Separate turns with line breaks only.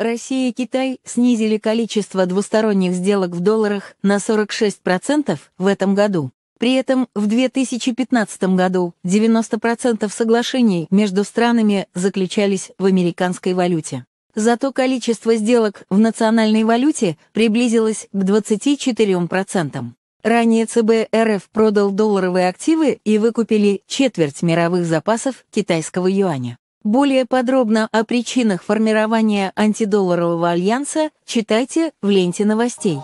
Россия и Китай снизили количество двусторонних сделок в долларах на 46% в этом году. При этом в 2015 году 90% соглашений между странами заключались в американской валюте. Зато количество сделок в национальной валюте приблизилось к 24%. Ранее ЦБ РФ продал долларовые активы и выкупили четверть мировых запасов китайского юаня. Более подробно о причинах формирования антидолларового альянса читайте в ленте новостей.